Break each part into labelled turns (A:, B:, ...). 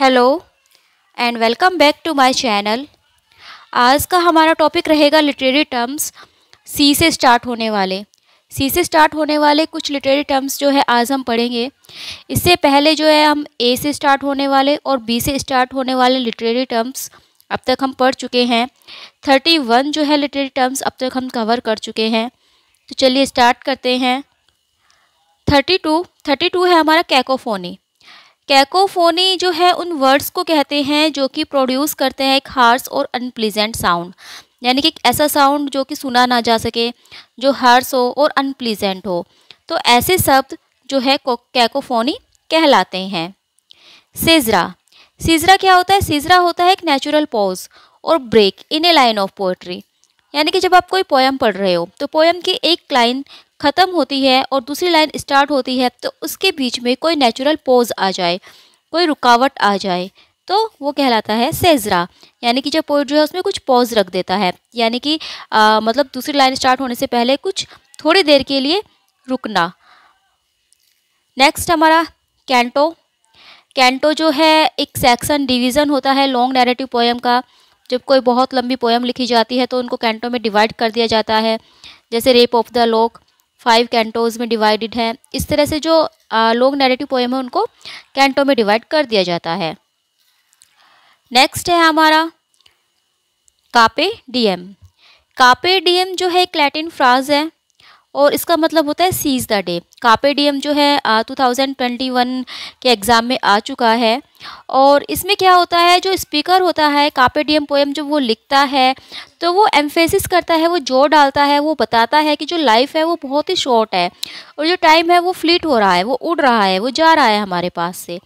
A: hello and welcome back to my channel आज का हमारा टॉपिक रहेगा लिटरेरी टर्म्स सी से स्टार्ट होने वाले सी से स्टार्ट होने वाले कुछ लिटरेरी टर्म्स जो है आज हम पढ़ेंगे इससे पहले जो है हम ए से स्टार्ट होने वाले और बी से स्टार्ट होने वाले लिटरेरी टर्म्स अब तक हम पढ़ चुके हैं थर्टी वन जो है लिटरेरी टर्म्स अब तक हम कवर कर चुके हैं तो चलिए स्टार्ट करते हैं थर्टी टू थर्टी टू है हमारा कैकोफोनी कैकोफोनी जो है उन वर्ड्स को कहते हैं जो कि प्रोड्यूस करते हैं एक हार्स और अनप्लीजेंट साउंड यानी कि ऐसा साउंड जो कि सुना ना जा सके जो हार्स हो और अनप्लीजेंट हो तो ऐसे शब्द जो है कैकोफोनी कहलाते हैं सीजरा सीजरा क्या होता है सीजरा होता है एक नेचुरल पॉज और break in a line of poetry यानी कि जब आप कोई पोएम पढ़ रहे हो तो पोएम की एक लाइन ख़त्म होती है और दूसरी लाइन स्टार्ट होती है तो उसके बीच में कोई नेचुरल पोज आ जाए कोई रुकावट आ जाए तो वो कहलाता है सेजरा यानी कि जब पोइट जो है उसमें कुछ पॉज रख देता है यानी कि आ, मतलब दूसरी लाइन स्टार्ट होने से पहले कुछ थोड़ी देर के लिए रुकना नेक्स्ट हमारा कैंटो कैंटो जो है एक सेक्शन डिवीज़न होता है लॉन्ग नैरेटिव पोएम का जब कोई बहुत लंबी पोएम लिखी जाती है तो उनको कैंटो में डिवाइड कर दिया जाता है जैसे rape of the lock five cantos में डिवाइडेड है इस तरह से जो लोग नेगेटिव पोएम है उनको कैंटो में डिवाइड कर दिया जाता है नेक्स्ट है हमारा कापे डीएम कापे डीएम जो है एक लैटिन फ्राज है और इसका मतलब होता है seize the day carpe diem जो है टू थाउजेंड ट्वेंटी वन के एग्ज़ाम में आ चुका है और इसमें क्या होता है जो स्पीकर होता है कापे डीएम पोएम जब वो लिखता है तो वो एम्फेसिस करता है वो जोर डालता है वो बताता है कि जो लाइफ है वो बहुत ही शॉर्ट है और जो टाइम है वो फ्लीट हो रहा है वो उड़ रहा है वो जा रहा है हमारे पास से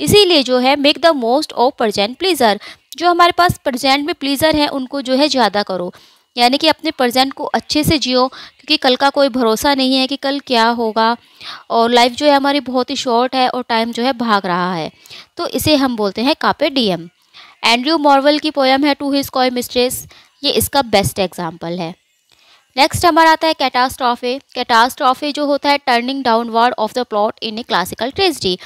A: इसीलिए जो है make the most of present pleasure जो हमारे पास प्रजेंट में प्लीज़र हैं उनको जो है ज़्यादा करो यानी कि अपने प्रजेंट को अच्छे से जियो क्योंकि कल का कोई भरोसा नहीं है कि कल क्या होगा और लाइफ जो है हमारी बहुत ही शॉर्ट है और टाइम जो है भाग रहा है तो इसे हम बोलते हैं कापे डीएम एंड्रयू मॉर्वल की पोयम है टू हिज कॉय मिस्ट्रेस ये इसका बेस्ट एग्जाम्पल है नेक्स्ट हमारा आता है कैटास्ट्रॉफे कैटास्ट्रॉफे जो होता है turning downward of the plot in a classical tragedy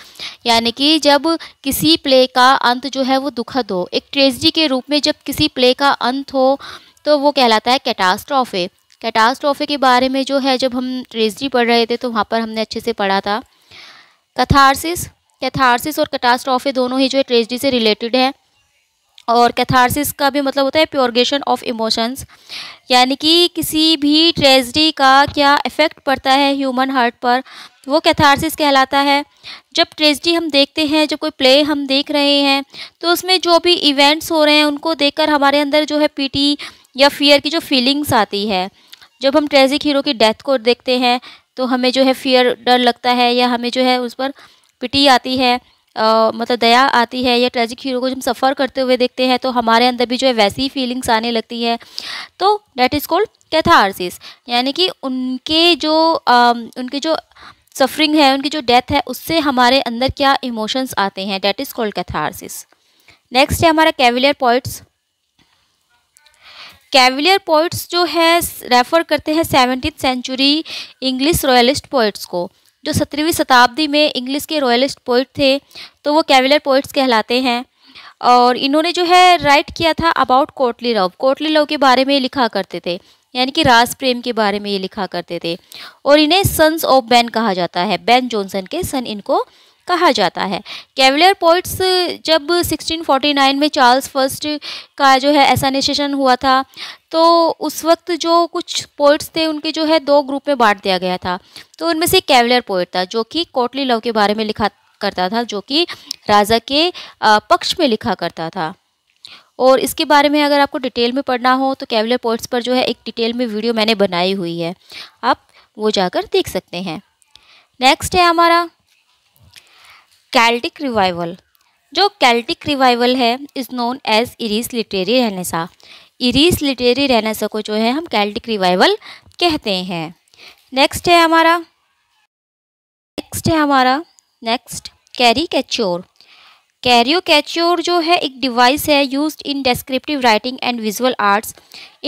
A: यानी कि जब किसी प्ले का अंत जो है वो दुखद हो एक ट्रेजडी के रूप में जब किसी प्ले का अंत हो तो वो कहलाता है कैटास्ट्रॉफे कैटास्ट्रॉफे के बारे में जो है जब हम ट्रेजडी पढ़ रहे थे तो वहाँ पर हमने अच्छे से पढ़ा था कथारसिस कैथारसिस और कैटास्ट्रॉफे दोनों ही जो है ट्रेजडी से रिलेटेड है और कैथारसिस का भी मतलब होता है प्योरगेशन ऑफ इमोशंस यानी कि किसी भी ट्रेजडी का क्या इफ़ेक्ट पड़ता है ह्यूमन हार्ट पर वो कैथारसिस कहलाता है जब ट्रेजडी हम देखते हैं जब कोई प्ले हम देख रहे हैं तो उसमें जो भी इवेंट्स हो रहे हैं उनको देखकर हमारे अंदर जो है पीटी या फियर की जो फीलिंग्स आती है जब हम ट्रेजिक हीरो की डेथ को देखते हैं तो हमें जो है फियर डर लगता है या हमें जो है उस पर पिटी आती है आ, मतलब दया आती है या ट्रेजिक हीरो को जब सफ़र करते हुए देखते हैं तो हमारे अंदर भी जो है वैसी फीलिंग्स आने लगती है तो डैट इज़ कॉल्ड कैथारसिस यानी कि उनके जो आ, उनके जो सफरिंग है उनकी जो डेथ है उससे हमारे अंदर क्या इमोशंस आते हैं that is called catharsis next है हमारा कैविलियर पॉइंट्स कैविलियर पोइट्स जो है रेफ़र करते हैं seventeen century English royalist poets को जो सत्रहवीं शताब्दी में इंग्लिश के रॉयलिस्ट पोइट थे तो वो कैविलियर पोइट्स कहलाते हैं और इन्होंने जो है राइट किया था about courtly love courtly love के बारे में लिखा करते थे यानी कि राज प्रेम के बारे में ये लिखा करते थे और इन्हें सन्स ऑफ बैन कहा जाता है बैन जॉनसन के सन इनको कहा जाता है कैवलियर पोइट्स जब 1649 में चार्ल्स फर्स्ट का जो है एसानेशन हुआ था तो उस वक्त जो कुछ पोइट्स थे उनके जो है दो ग्रुप में बांट दिया गया था तो उनमें से कैवलियर पोइट था जो कि कोटली लव के बारे में लिखा करता था जो कि राजा के पक्ष में लिखा करता था और इसके बारे में अगर आपको डिटेल में पढ़ना हो तो कैवलियर पोइट्स पर जो है एक डिटेल में वीडियो मैंने बनाई हुई है आप वो जाकर देख सकते हैं नेक्स्ट है हमारा कैल्टिक रिवाइवल जो कैल्टिक रिवाइवल है is known as Irish literary renaissance Irish literary renaissance को जो है हम कैल्टिक रिवाइवल कहते हैं नेक्स्ट है हमारा नेक्स्ट है हमारा next caricature caricature जो है एक डिवाइस है use in descriptive writing and visual arts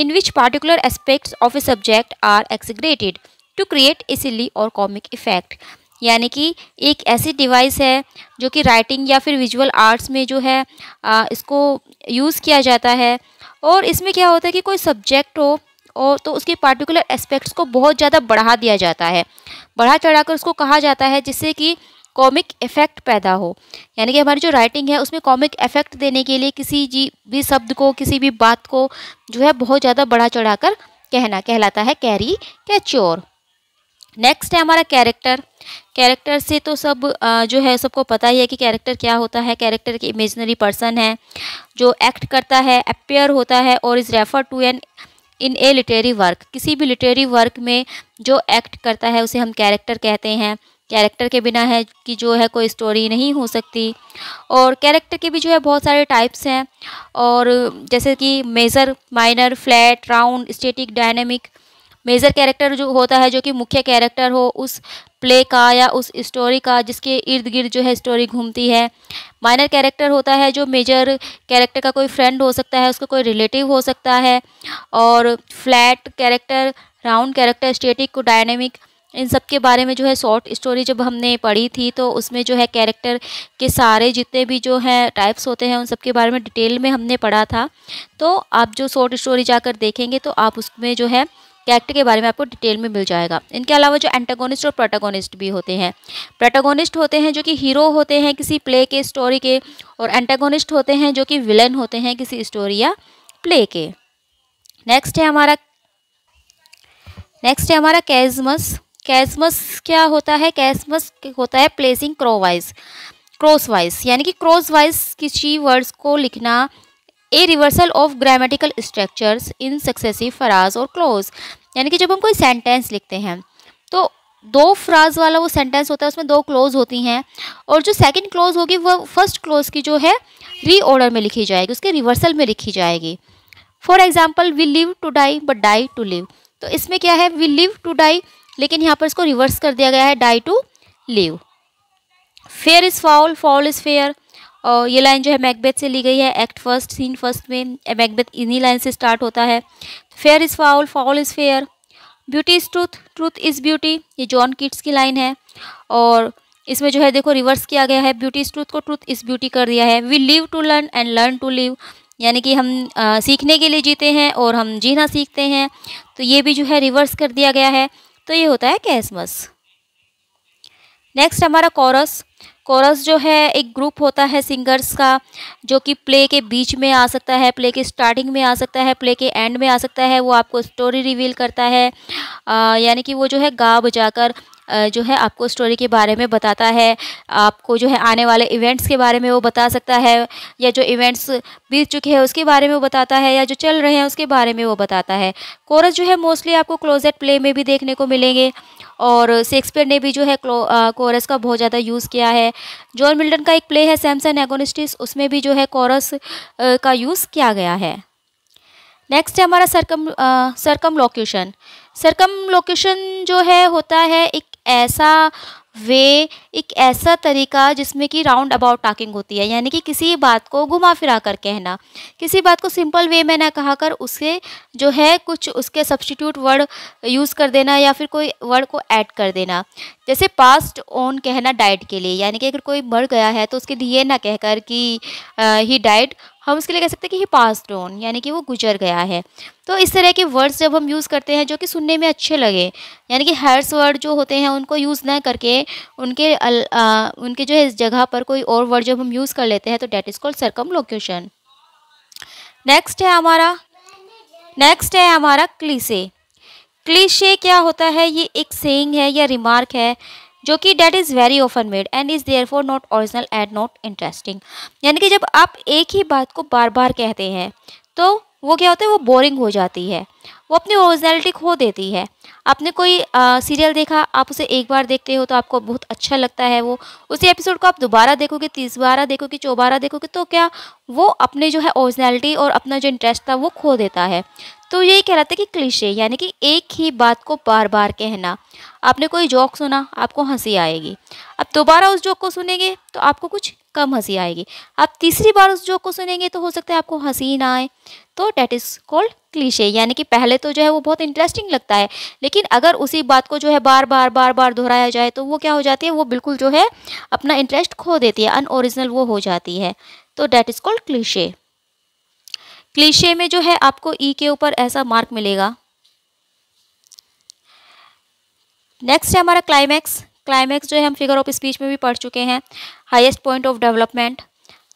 A: in which particular aspects of a subject are exaggerated to create a silly और कॉमिक इफेक्ट यानी कि एक ऐसी डिवाइस है जो कि राइटिंग या फिर विजुअल आर्ट्स में जो है आ, इसको यूज़ किया जाता है और इसमें क्या होता है कि कोई सब्जेक्ट हो और तो उसके पार्टिकुलर एस्पेक्ट्स को बहुत ज़्यादा बढ़ा दिया जाता है बढ़ा चढ़ाकर उसको कहा जाता है जिससे कि कॉमिक इफ़ेक्ट पैदा हो यानी कि हमारी जो राइटिंग है उसमें कॉमिक इफ़ेक्ट देने के लिए किसी जी भी शब्द को किसी भी बात को जो है बहुत ज़्यादा बढ़ा चढ़ा कहना कहलाता है कैरी कैच्योर नेक्स्ट है हमारा कैरेक्टर कैरेक्टर से तो सब जो है सबको पता ही है कि कैरेक्टर क्या होता है कैरेक्टर के इमेजनरी पर्सन है जो एक्ट करता है अपेयर होता है और is refer to an in a literary work किसी भी लिटेरी वर्क में जो एक्ट करता है उसे हम कैरेक्टर कहते हैं कैरेक्टर के बिना है कि जो है कोई स्टोरी नहीं हो सकती और कैरेक्टर के भी जो है बहुत सारे टाइप्स हैं और जैसे कि major minor flat round static dynamic major character जो होता है जो कि मुख्य कैरेक्टर हो उस प्ले का या उस स्टोरी का जिसके इर्द गिर्द जो है स्टोरी घूमती है माइनर कैरेक्टर होता है जो मेजर कैरेक्टर का कोई फ्रेंड हो सकता है उसका कोई रिलेटिव हो सकता है और flat character round character static को डायनेमिक इन सब के बारे में जो है शॉर्ट स्टोरी जब हमने पढ़ी थी तो उसमें जो है कैरेक्टर के सारे जितने भी जो हैं टाइप्स होते हैं उन सब के बारे में डिटेल में हमने पढ़ा था तो आप जो शॉर्ट स्टोरी जाकर देखेंगे तो आप उसमें जो है कैरेक्टर के बारे में आपको डिटेल में मिल जाएगा इनके अलावा जो एंटागोनिस्ट और प्रोटागोनिस्ट भी होते हैं प्रोटागोनिस्ट होते हैं जो कि हीरो होते हैं किसी प्ले के स्टोरी के और एंटागोनिस्ट होते हैं जो कि विलन होते हैं किसी स्टोरी या प्ले के नेक्स्ट है हमारा नेक्स्ट है हमारा कैजमस कैजमस क्या होता है कैजमस होता है प्लेसिंग क्रोवाइज क्रॉस वाइज यानी कि क्रॉस वाइज किसी वर्ड्स को लिखना a reversal of grammatical structures in successive phrase और क्लोज यानी कि जब हम कोई सेंटेंस लिखते हैं तो दो फ्राज वाला वो सेंटेंस होता है उसमें दो क्लोज होती हैं और जो सेकंड क्लोज होगी वो फर्स्ट क्लोज की जो है रीऑर्डर में लिखी जाएगी उसके रिवर्सल में लिखी जाएगी for example we live to die but die to live तो इसमें क्या है वी लिव टू डाई लेकिन यहाँ पर इसको रिवर्स कर दिया गया है die to live fair is foul foul is fair और ये लाइन जो है मैकबेथ से ली गई है एक्ट फर्स्ट सीन फर्स्ट में मैकबेथ इन्हीं लाइन से स्टार्ट होता है fair is foul foul is fair beauty is truth truth is beauty ये जॉन किट्स की लाइन है और इसमें जो है देखो रिवर्स किया गया है ब्यूटी इज़ ट्रूथ को ट्रूथ इज़ ब्यूटी कर दिया है we live to learn and learn to live यानी कि हम आ, सीखने के लिए जीते हैं और हम जीना सीखते हैं तो ये भी जो है रिवर्स कर दिया गया है तो ये होता है कैसमस नेक्स्ट हमारा कॉरस कोरस जो है एक ग्रुप होता है सिंगर्स का जो कि प्ले के बीच में आ सकता है प्ले के स्टार्टिंग में आ सकता है प्ले के एंड में आ सकता है वो आपको स्टोरी रिवील करता है यानी कि वो जो है गा बजाकर जो है आपको स्टोरी के बारे में बताता है आपको जो है आने वाले इवेंट्स के बारे में वो बता सकता है या जो इवेंट्स बीत चुके हैं उसके बारे में वो बताता है या जो चल रहे हैं उसके बारे में वो बताता है कोरस जो है मोस्टली आपको क्लोजेट प्ले में भी देखने को मिलेंगे और शेक्सपियर ने भी जो है कोरस का बहुत ज़्यादा यूज़ किया है जॉन मिल्टन का एक प्ले है सैमसन एगोनिस्टिस उसमें भी जो है कोरस का यूज़ किया गया है नेक्स्ट है हमारा सरकम सरकम लोकेशन सरकम लोकेशन जो है होता है एक ऐसा वे एक ऐसा तरीका जिसमें कि राउंड अबाउट टॉकिंग होती है यानी कि किसी बात को घुमा फिरा कर कहना किसी बात को सिंपल वे में ना कहा कर उसे जो है कुछ उसके सब्सटीट्यूट वर्ड यूज़ कर देना या फिर कोई वर्ड को ऐड कर देना जैसे पास्ट ऑन कहना डाइट के लिए यानी कि अगर कोई मर गया है तो उसके लिए ना कहकर कि ही डाइट हम उसके लिए कह सकते हैं कि ही पास ऑन यानी कि वो गुजर गया है तो इस तरह के वर्ड्स जब हम यूज़ करते हैं जो कि सुनने में अच्छे लगे यानी कि हैर्स वर्ड जो होते हैं उनको यूज़ ना करके उनके अल, आ, उनके जो है जगह पर कोई और वर्ड जब हम यूज़ कर लेते हैं तो that is called circumlocution next है हमारा नेक्स्ट है हमारा क्लीसे क्लीसे क्या होता है ये एक सेंग है या रिमार्क है जो कि that is very often made and is therefore not original and not interesting यानी कि जब आप एक ही बात को बार बार कहते हैं तो वो क्या होता है वो बोरिंग हो जाती है वो अपनी ओरिजिनलिटी खो देती है आपने कोई आ, सीरियल देखा आप उसे एक बार देखते हो तो आपको बहुत अच्छा लगता है वो उसी एपिसोड को आप दोबारा देखोगे तीस बारह देखोगे चौबारा देखोगे तो क्या वो अपने जो है ओरिजिनलिटी और अपना जो इंटरेस्ट था वो खो देता है तो यही कहलाता है कि क्लिशे यानी कि एक ही बात को बार बार कहना आपने कोई जोक सुना आपको हंसी आएगी अब दोबारा उस जोक को सुनेंगे तो आपको कुछ कम हंसी आएगी आप तीसरी बार उस जोक को सुनेंगे तो हो सकता है आपको हंसी ना आए तो डैट इज़ कॉल्ड क्लीशे यानी कि पहले तो जो है वो बहुत इंटरेस्टिंग लगता है लेकिन अगर उसी बात को जो है बार बार बार बार दोहराया जाए तो वो क्या हो जाती है वो बिल्कुल जो है अपना इंटरेस्ट खो देती है अनओरिजिनल वो हो जाती है तो that is called cliche cliche में जो है आपको ई e के ऊपर ऐसा मार्क मिलेगा नेक्स्ट है हमारा क्लाइमैक्स क्लाइमैक्स जो है हम फिगर ऑफ स्पीच में भी पढ़ चुके हैं हाईएस्ट पॉइंट ऑफ डेवलपमेंट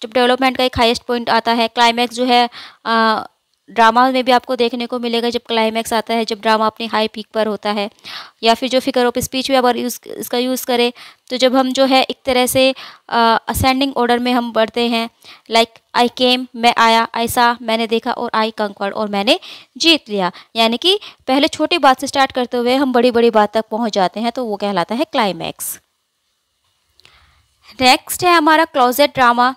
A: जब डेवलपमेंट का एक हाईएस्ट पॉइंट आता है क्लाइमैक्स जो है ड्रामा में भी आपको देखने को मिलेगा जब क्लाइमैक्स आता है जब ड्रामा अपनी हाई पीक पर होता है या फिर जो फिगर ऑफ स्पीच भी अगर यूज़ इसका यूज़ करें तो जब हम जो है एक तरह से असेंडिंग ऑर्डर में हम बढ़ते हैं लाइक आई केम मैं आया ऐसा मैंने देखा और आई कंकड़ और मैंने जीत लिया यानी कि पहले छोटी बात से स्टार्ट करते हुए हम बड़ी बड़ी बात तक पहुँच जाते हैं तो वो कहलाता है क्लाइमैक्स नेक्स्ट है हमारा क्लोजेट ड्रामा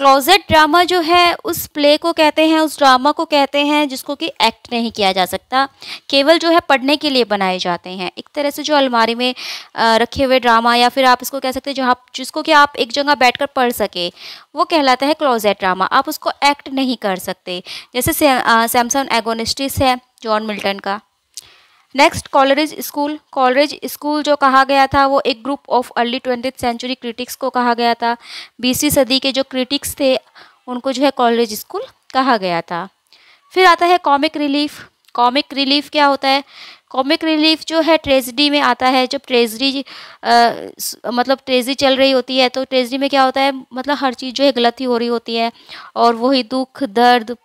A: क्लोजेट ड्रामा जो है उस प्ले को कहते हैं उस ड्रामा को कहते हैं जिसको कि एक्ट नहीं किया जा सकता केवल जो है पढ़ने के लिए बनाए जाते हैं एक तरह से जो अलमारी में रखे हुए ड्रामा या फिर आप इसको कह सकते हैं जहाँ जिसको कि आप एक जगह बैठकर पढ़ सके वो कहलाता है क्लोजेट ड्रामा आप उसको एक्ट नहीं कर सकते जैसे सैमसन एगोनिस्टिस है जॉन मिल्टन का next Coleridge school Coleridge school जो कहा गया था वो एक group of early twenty century critics को कहा गया था बीसवीं सदी के जो क्रिटिक्स थे उनको जो है कॉलरेज स्कूल कहा गया था फिर आता है कॉमिक रिलीफ कॉमिक रिलीफ क्या होता है कॉमिक रिलीफ जो है ट्रेजडी में आता है जब ट्रेजडी मतलब ट्रेजरी चल रही होती है तो ट्रेजडी में क्या होता है मतलब हर चीज़ जो है गलती हो रही होती है और वही दुख दर्द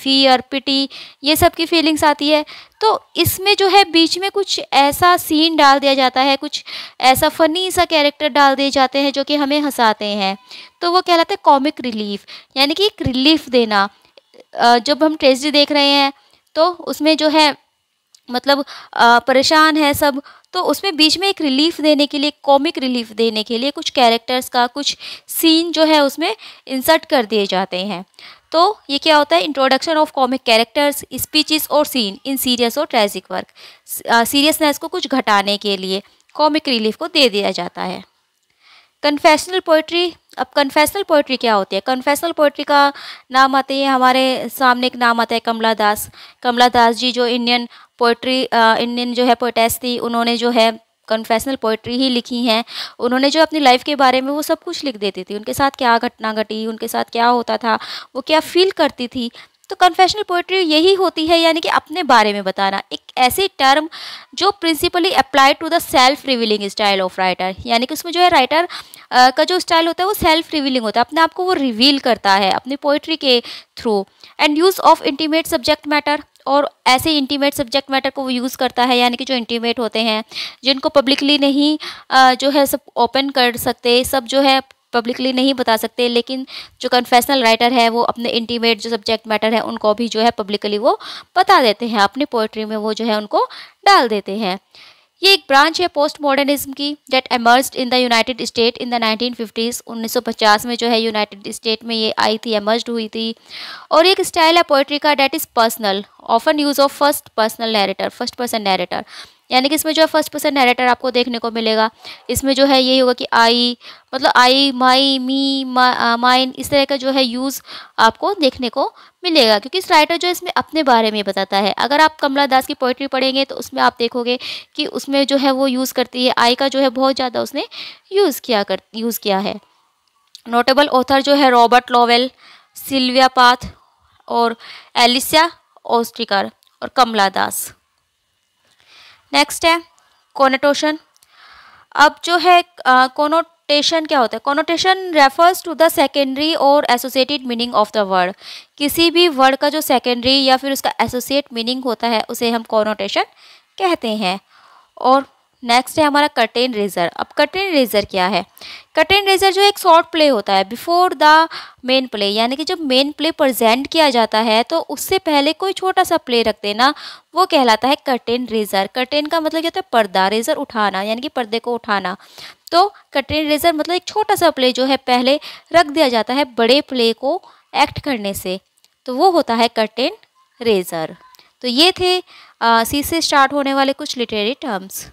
A: फियर पिटी ये सब की फीलिंग्स आती है तो इसमें जो है बीच में कुछ ऐसा सीन डाल दिया जाता है कुछ ऐसा फ़नी सा कैरेक्टर डाल दिए जाते हैं जो कि हमें हंसाते हैं तो वो कहलाते हैं कॉमिक रिलीफ यानी कि एक रिलीफ देना जब हम ट्रेजडी देख रहे हैं तो उसमें जो है मतलब परेशान है सब तो उसमें बीच में एक रिलीफ देने के लिए कॉमिक रिलीफ देने के लिए कुछ कैरेक्टर्स का कुछ सीन जो है उसमें इंसर्ट कर दिए जाते हैं तो ये क्या होता है introduction of comic characters speeches और सीन इन सीरियस और ट्रेजिक वर्क सीरियसनेस को कुछ घटाने के लिए कॉमिक रिलीफ को दे दिया जाता है कन्फेशनल पोइट्री अब कन्फेशनल पोइट्री क्या होती है कन्फेशनल पोइट्री का नाम आते हैं हमारे सामने एक नाम आता है कमला दास कमला दास जी जो इंडियन पोइट्री इंडियन जो है पोइटेस थी उन्होंने जो है कन्फेशनल पोइट्री ही लिखी हैं उन्होंने जो अपनी लाइफ के बारे में वो सब कुछ लिख देती थी उनके साथ क्या घटना घटी उनके साथ क्या होता था वो क्या फील करती थी तो कन्फेशनल पोइट्री यही होती है यानी कि अपने बारे में बताना एक ऐसी टर्म जो principally apply to the self revealing style of writer यानी कि उसमें जो है राइटर का जो स्टाइल होता है वो सेल्फ रिवीलिंग होता है अपने आप को वो रिवील करता है अपनी पोइट्री के through and use of intimate subject matter और ऐसे इंटीमेट सब्जेक्ट मैटर को वो यूज़ करता है यानी कि जो इंटीमेट होते हैं जिनको पब्लिकली नहीं जो है सब ओपन कर सकते सब जो है पब्लिकली नहीं बता सकते लेकिन जो कन्फेशनल राइटर है वो अपने इंटीमेट जो सब्जेक्ट मैटर है उनको भी जो है पब्लिकली वो बता देते हैं अपनी पोइट्री में वो जो है उनको डाल देते हैं ये एक ब्रांच है पोस्ट मॉडर्निज्म की that emerge in the United State in the 1950s 1950 में जो है यूनाइटेड स्टेट में ये आई थी एमर्ज हुई थी और एक स्टाइल है पोइट्री का that is personal often use of first personal narrator first person narrator यानी कि इसमें जो है फर्स्ट पर्सन नरेटर आपको देखने को मिलेगा इसमें जो है यही होगा कि आई मतलब आई माई मी माइन इस तरह का जो है यूज़ आपको देखने को मिलेगा क्योंकि इस राइटर जो इसमें अपने बारे में बताता है अगर आप कमला दास की पोइट्री पढ़ेंगे तो उसमें आप देखोगे कि उसमें जो है वो यूज़ करती है आई का जो है बहुत ज़्यादा उसने यूज़ किया कर यूज़ किया है नोटेबल ऑथर जो है रॉबर्ट लॉवेल सिल्विया पाथ और एलिसिया ओस्टिकर और कमला दास नेक्स्ट है कोनेटोशन अब जो है कोनोटेशन क्या होता है connotation refers to the secondary और associated meaning of the word किसी भी वर्ड का जो सेकेंडरी या फिर उसका एसोसिएट मीनिंग होता है उसे हम कोनोटेशन कहते हैं और नेक्स्ट है हमारा कटेन रेजर अब कटेन रेजर क्या है कटेन रेजर जो एक शॉर्ट प्ले होता है बिफोर द मेन प्ले यानी कि जब मेन प्ले प्रजेंट किया जाता है तो उससे पहले कोई छोटा सा प्ले रख देना वो कहलाता है कटेन रेजर कटेन का मतलब क्या होता है पर्दा रेजर उठाना यानी कि पर्दे को उठाना तो कटेन रेजर मतलब एक छोटा सा प्ले जो है पहले रख दिया जाता है बड़े प्ले को एक्ट करने से तो वो होता है कटेन रेजर तो ये थे आ, सी से स्टार्ट होने वाले कुछ लिटरेरी टर्म्स